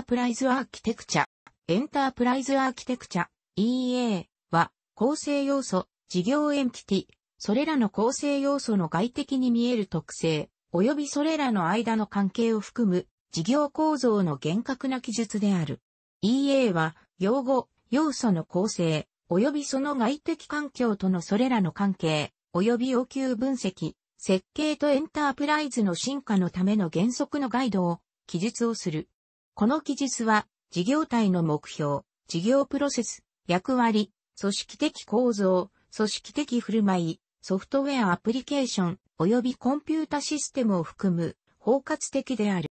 ープライズアーキテクチャ、エンタープライズアーキテクチャ、EA は、構成要素、事業エンティティ、それらの構成要素の外的に見える特性、及びそれらの間の関係を含む、事業構造の厳格な記述である。EA は、用語、要素の構成、及びその外的環境とのそれらの関係、及び要求分析、設計とエンタープライズの進化のための原則のガイドを記述をする。この記述は、事業体の目標、事業プロセス、役割、組織的構造、組織的振る舞い、ソフトウェアアプリケーション、及びコンピュータシステムを含む、包括的である。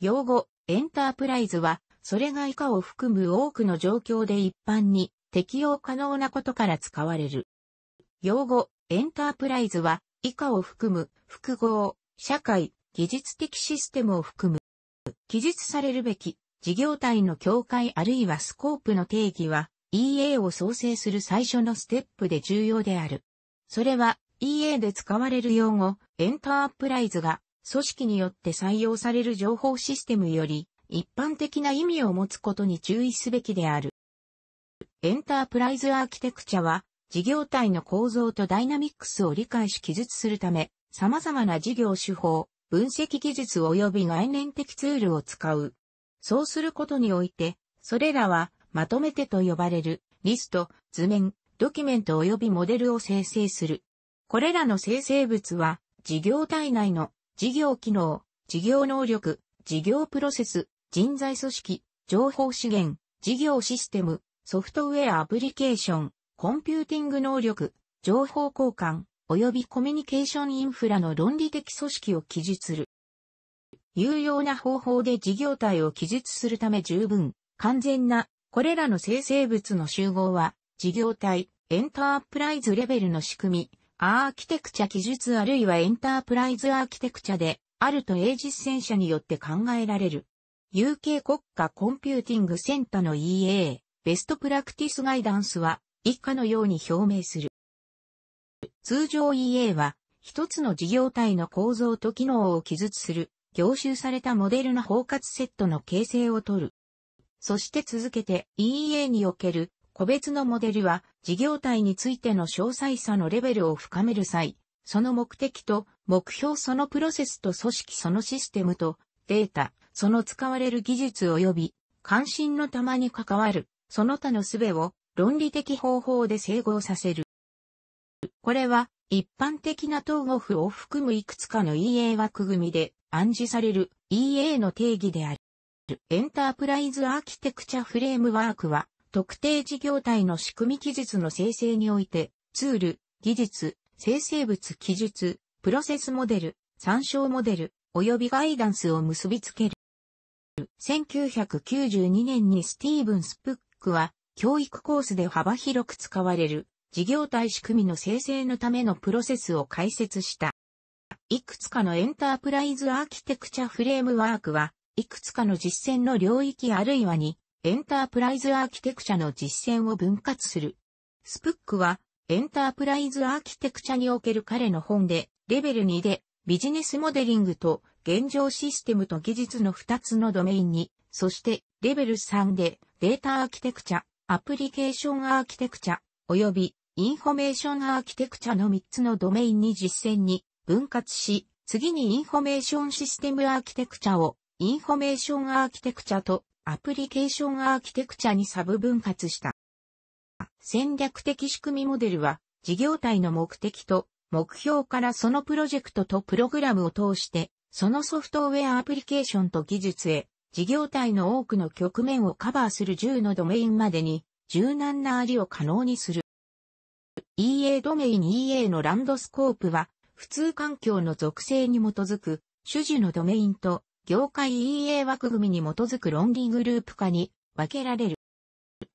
用語、エンタープライズは、それが以下を含む多くの状況で一般に適用可能なことから使われる。用語、エンタープライズは、以下を含む複合、社会、技術的システムを含む記述されるべき事業体の境界あるいはスコープの定義は EA を創生する最初のステップで重要である。それは EA で使われる用語、エンタープライズが組織によって採用される情報システムより一般的な意味を持つことに注意すべきである。エンタープライズアーキテクチャは事業体の構造とダイナミックスを理解し記述するため様々な事業手法、分析技術及び概念的ツールを使う。そうすることにおいて、それらはまとめてと呼ばれるリスト、図面、ドキュメント及びモデルを生成する。これらの生成物は、事業体内の事業機能、事業能力、事業プロセス、人材組織、情報資源、事業システム、ソフトウェアアプリケーション、コンピューティング能力、情報交換、及びコミュニケーションインフラの論理的組織を記述する。有用な方法で事業体を記述するため十分、完全な、これらの生成物の集合は、事業体、エンタープライズレベルの仕組み、アーキテクチャ記述あるいはエンタープライズアーキテクチャで、あると英実践者によって考えられる。UK 国家コンピューティングセンターの EA、ベストプラクティスガイダンスは、以下のように表明する。通常 EA は、一つの事業体の構造と機能を記述する、凝集されたモデルの包括セットの形成をとる。そして続けて EA における個別のモデルは事業体についての詳細さのレベルを深める際、その目的と目標そのプロセスと組織そのシステムとデータ、その使われる技術及び関心の玉に関わるその他のすべを論理的方法で整合させる。これは一般的な統合符を含むいくつかの EA 枠組みで暗示される EA の定義である。エンタープライズアーキテクチャフレームワークは特定事業体の仕組み技術の生成においてツール、技術、生成物記述、プロセスモデル、参照モデル、及びガイダンスを結びつける。1992年にスティーブン・スプックは教育コースで幅広く使われる事業体仕組みの生成のためのプロセスを解説した。いくつかのエンタープライズアーキテクチャフレームワークは、いくつかの実践の領域あるいはに、エンタープライズアーキテクチャの実践を分割する。スプックは、エンタープライズアーキテクチャにおける彼の本で、レベル2で、ビジネスモデリングと現状システムと技術の2つのドメインに、そしてレベル3でデータアーキテクチャ、アプリケーションアーキテクチャ、及びインフォメーションアーキテクチャの3つのドメインに実践に分割し、次にインフォメーションシステムアーキテクチャをインフォメーションアーキテクチャとアプリケーションアーキテクチャにサブ分割した。戦略的仕組みモデルは事業体の目的と目標からそのプロジェクトとプログラムを通してそのソフトウェアアプリケーションと技術へ事業体の多くの局面をカバーする10のドメインまでに柔軟なありを可能にする。EA ドメイン EA のランドスコープは、普通環境の属性に基づく、種々のドメインと、業界 EA 枠組みに基づく論理グループ化に分けられる。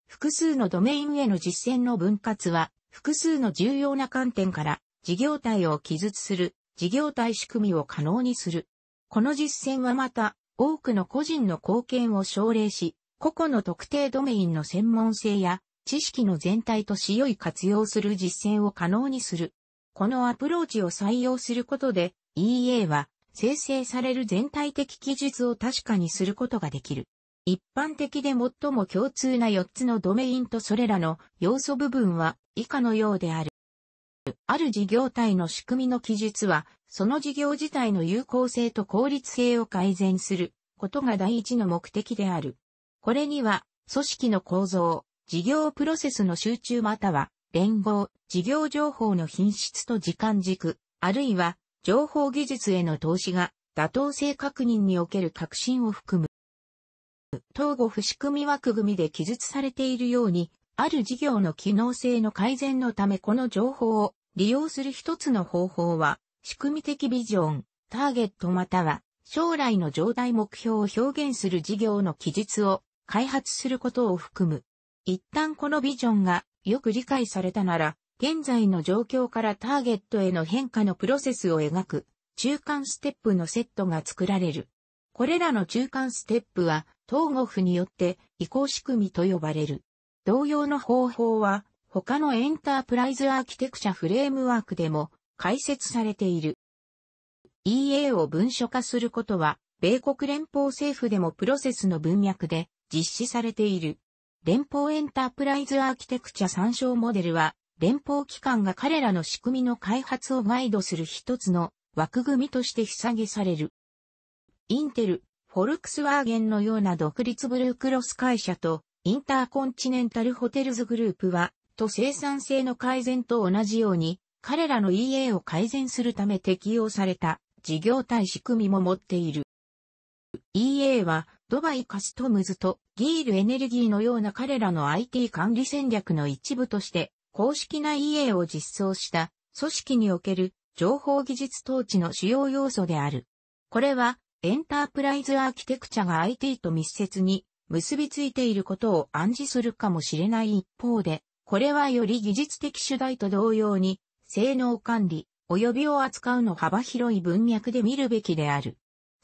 複数のドメインへの実践の分割は、複数の重要な観点から、事業体を記述する、事業体仕組みを可能にする。この実践はまた、多くの個人の貢献を奨励し、個々の特定ドメインの専門性や知識の全体とし良い活用する実践を可能にする。このアプローチを採用することで EA は生成される全体的記述を確かにすることができる。一般的で最も共通な4つのドメインとそれらの要素部分は以下のようである。ある事業体の仕組みの記述は、その事業自体の有効性と効率性を改善することが第一の目的である。これには、組織の構造、事業プロセスの集中または、連合、事業情報の品質と時間軸、あるいは、情報技術への投資が、妥当性確認における革新を含む。統合不仕組み枠組みで記述されているように、ある事業の機能性の改善のためこの情報を利用する一つの方法は、仕組み的ビジョン、ターゲットまたは将来の状態目標を表現する事業の記述を開発することを含む。一旦このビジョンがよく理解されたなら、現在の状況からターゲットへの変化のプロセスを描く中間ステップのセットが作られる。これらの中間ステップは、統合譜によって移行仕組みと呼ばれる。同様の方法は、他のエンタープライズアーキテクチャフレームワークでも解説されている。EA を文書化することは、米国連邦政府でもプロセスの文脈で実施されている。連邦エンタープライズアーキテクチャ参照モデルは、連邦機関が彼らの仕組みの開発をガイドする一つの枠組みとして引きげされる。インテル、フォルクスワーゲンのような独立ブルークロス会社と、インターコンチネンタルホテルズグループは、と生産性の改善と同じように、彼らの EA を改善するため適用された事業体仕組みも持っている。EA はドバイカストムズとギールエネルギーのような彼らの IT 管理戦略の一部として公式な EA を実装した組織における情報技術統治の主要要素である。これはエンタープライズアーキテクチャが IT と密接に結びついていることを暗示するかもしれない一方で、これはより技術的主題と同様に、性能管理、及びを扱うの幅広い文脈で見るべきである。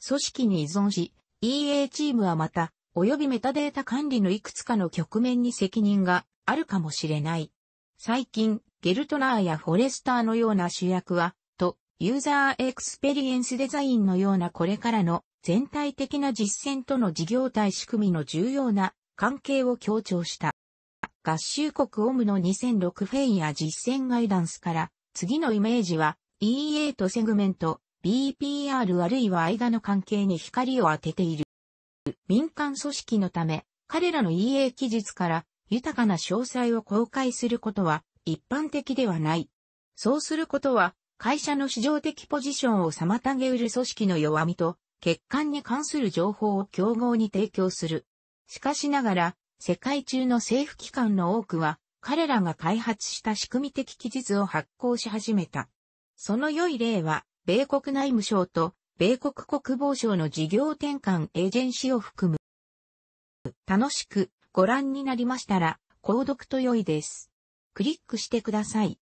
組織に依存し、EA チームはまた、及びメタデータ管理のいくつかの局面に責任があるかもしれない。最近、ゲルトナーやフォレスターのような主役は、と、ユーザーエクスペリエンスデザインのようなこれからの全体的な実践との事業体仕組みの重要な関係を強調した。合衆国オムの2006フェイや実践ガイダンスから、次のイメージは EA とセグメント、BPR あるいは間の関係に光を当てている。民間組織のため、彼らの EA 記述から豊かな詳細を公開することは一般的ではない。そうすることは、会社の市場的ポジションを妨げうる組織の弱みと、欠陥に関する情報を競合に提供する。しかしながら、世界中の政府機関の多くは、彼らが開発した仕組み的記述を発行し始めた。その良い例は、米国内務省と米国国防省の事業転換エージェンシーを含む。楽しくご覧になりましたら、購読と良いです。クリックしてください。